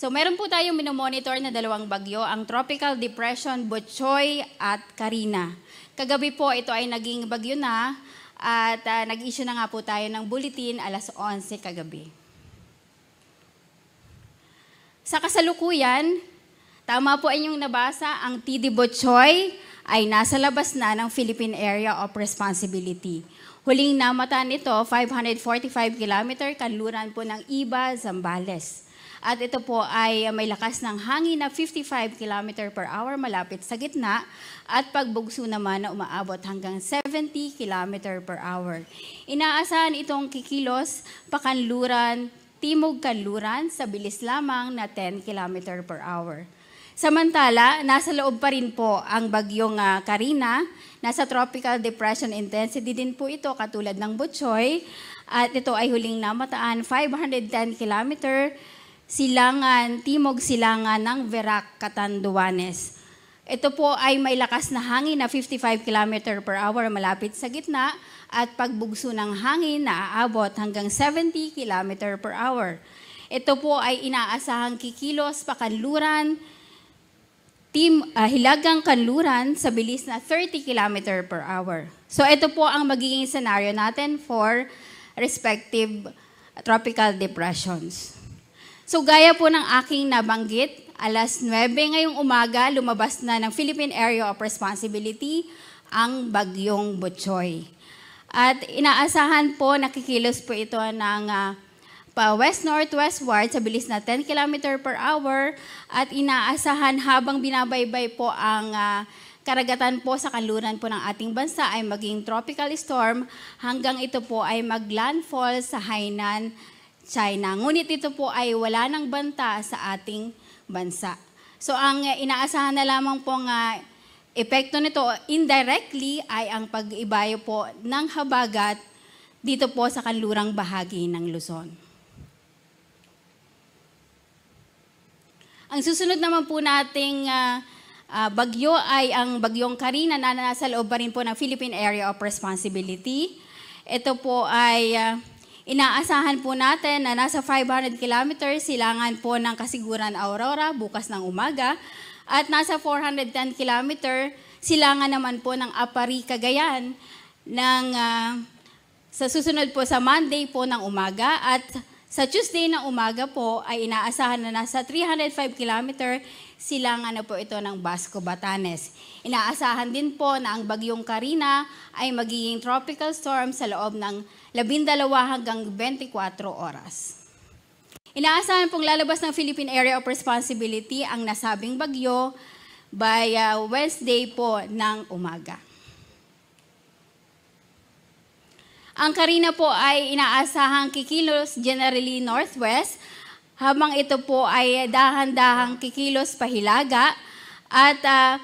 So meron po tayong minomonitor na dalawang bagyo, ang Tropical Depression, Butchoy at Karina. Kagabi po ito ay naging bagyo na at uh, nag-issue na nga po tayo ng bulletin alas 11 kagabi. Sa kasalukuyan, tama po inyong nabasa, ang TD Butchoy ay nasa labas na ng Philippine Area of Responsibility. Huling namata nito, 545 km, kanluran po ng Iba, Zambales. At ito po ay may lakas ng hangin na 55 km per hour malapit sa gitna at pagbugso naman na umaabot hanggang 70 km per hour. Inaasahan itong kikilos, pakanluran, timog kanluran sa bilis lamang na 10 km per hour. Samantala, nasa loob pa rin po ang bagyong uh, Karina. Nasa Tropical Depression Intensity din po ito, katulad ng Butchoy. At ito ay huling namataan, 510 kilometer Silangan, Timog Silangan ng Verac, Catanduanes. Ito po ay may lakas na hangin na 55 km per hour malapit sa gitna at pagbugso ng hangin na aabot hanggang 70 km per hour. Ito po ay inaasahang kikilos pakanluran, tim, uh, hilagang kanluran sa bilis na 30 km per hour. So ito po ang magiging senaryo natin for respective tropical depressions. So gaya po ng aking nabanggit, alas 9 ngayong umaga, lumabas na ng Philippine Area of Responsibility ang Bagyong Butchoy. At inaasahan po, nakikilos po ito ng uh, pa west-northwestward sa bilis na 10 km per hour at inaasahan habang binabaybay po ang uh, karagatan po sa kanluran po ng ating bansa ay maging tropical storm hanggang ito po ay maglandfall sa Hainan China. Ngunit ito po ay wala ng banta sa ating bansa. So ang eh, inaasahan na lamang pong uh, epekto nito indirectly ay ang pag-ibayo po ng habagat dito po sa kanlurang bahagi ng Luzon. Ang susunod naman po nating uh, uh, bagyo ay ang bagyong Karina na nasa loob pa rin po ng Philippine Area of Responsibility. Ito po ay uh, Inaasahan po natin na nasa 500 kilometers silangan po ng Kasiguran Aurora bukas ng umaga at nasa 410 kilometer silangan naman po ng Apari Cagayan ng uh, sa susunod po sa Monday po ng umaga at sa Tuesday na umaga po ay inaasahan na nasa 305 km silang ano po ito ng Basco Batanes. Inaasahan din po na ang bagyong Karina ay magiging tropical storm sa loob ng 12 hanggang 24 oras. Inaasahan pong lalabas ng Philippine Area of Responsibility ang nasabing bagyo by uh, Wednesday po ng umaga. Ang Karina po ay inaasahang kikilos generally northwest, habang ito po ay dahan-dahang kikilos pahilaga. At uh,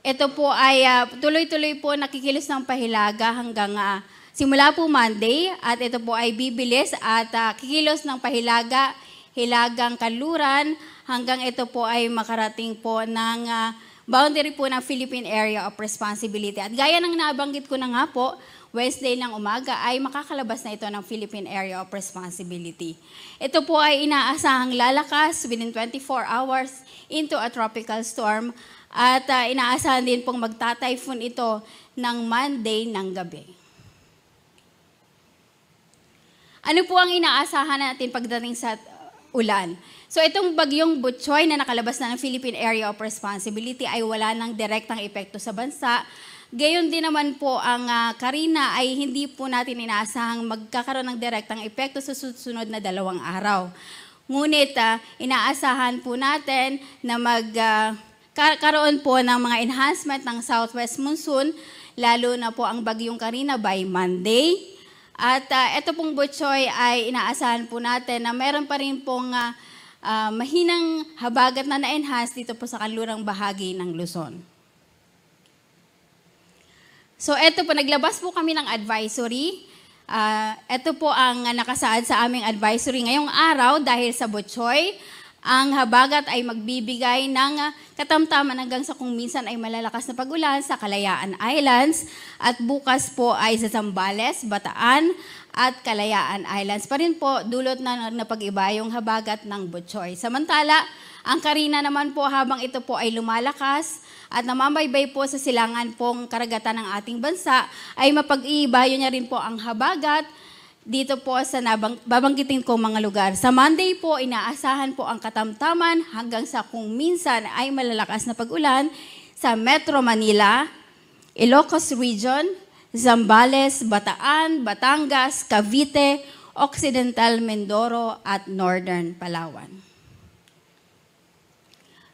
ito po ay uh, tuloy-tuloy po nakikilos ng pahilaga hanggang uh, simula po Monday. At ito po ay bibilis at uh, kikilos ng pahilaga, hilagang kaluran, hanggang ito po ay makarating po ng... Uh, boundary po ng Philippine Area of Responsibility. At gaya ng nabanggit ko na nga po, Wednesday ng umaga ay makakalabas na ito ng Philippine Area of Responsibility. Ito po ay inaasahang lalakas within 24 hours into a tropical storm at uh, inaasahan din pong magta-typhoon ito ng Monday ng gabi. Ano po ang inaasahan natin pagdating sa ulan? So itong bagyong Butchoy na nakalabas na ng Philippine Area of Responsibility ay wala ng direktang epekto sa bansa. Gayon din naman po ang uh, Karina ay hindi po natin inaasahang magkakaroon ng direktang epekto sa susunod na dalawang araw. Ngunit uh, inaasahan po natin na magkaroon ah, uh, po ng mga enhancement ng southwest monsoon lalo na po ang bagyong Karina by Monday. At uh, ito pong Butchoy ay inaasahan po natin na meron pa rin pong uh, uh, mahinang habagat na na-enhance dito po sa kanlurang bahagi ng Luzon. So eto po, naglabas po kami ng advisory. Uh, ah, ito po ang nakasaad sa aming advisory ngayong araw dahil sa Bochoy ang habagat ay magbibigay ng ah, katamtaman hanggang sa kung minsan ay malalakas na pagulan sa Kalayaan Islands at bukas po ay sa Zambales, Bataan at Kalayaan Islands pa rin po dulot na napag-iba yung habagat ng Butchoy. Samantala, ang Karina naman po habang ito po ay lumalakas at namamaybay po sa silangan pong karagatan ng ating bansa ay mapag iibayo yun niya rin po ang habagat dito po sa nabang, babanggitin kong mga lugar. Sa Monday po, inaasahan po ang katamtaman hanggang sa kung minsan ay malalakas na pag-ulan sa Metro Manila, Ilocos Region, Zambales, Bataan, Batangas, Cavite, Occidental Mindoro at Northern Palawan.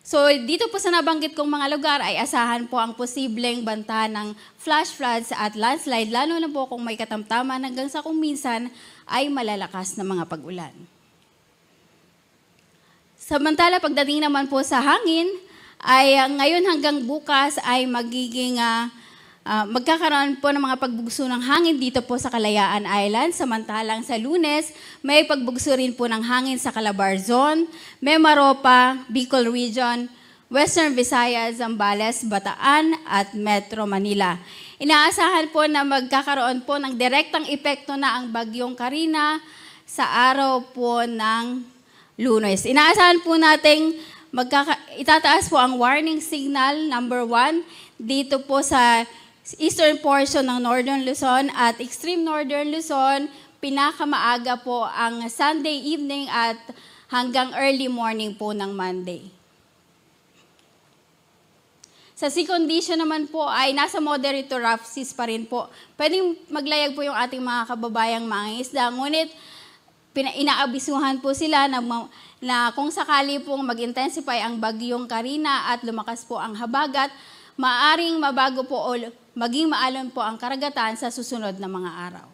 So dito po sa nabanggit kong mga lugar ay asahan po ang posibleng banta ng flash floods at landslide lalo na po kung may katamtaman hanggang sa kung minsan ay malalakas na mga pag-ulan. Samantala pagdating naman po sa hangin ay ah, ngayon hanggang bukas ay magiging uh, Uh, magkakaroon po ng mga pagbugso ng hangin dito po sa Kalayaan Island. Samantalang sa lunes, may pagbugso rin po ng hangin sa Calabarzon, Memaropa, Bicol Region, Western Visayas, Zambales, Bataan at Metro Manila. Inaasahan po na magkakaroon po ng direktang epekto na ang bagyong Karina sa araw po ng lunes. Inaasahan po nating magkaka- itataas po ang warning signal number one dito po sa eastern portion ng Northern Luzon at extreme Northern Luzon, pinakamaaga po ang Sunday evening at hanggang early morning po ng Monday. Sa sea condition naman po ay nasa moderate to rough seas pa rin po. Pwedeng maglayag po yung ating mga kababayang mga isda. Ngunit inaabisuhan po sila na, na kung sakali pong mag-intensify ang bagyong Karina at lumakas po ang habagat, maaring mabago po o maging maalon po ang karagatan sa susunod na mga araw.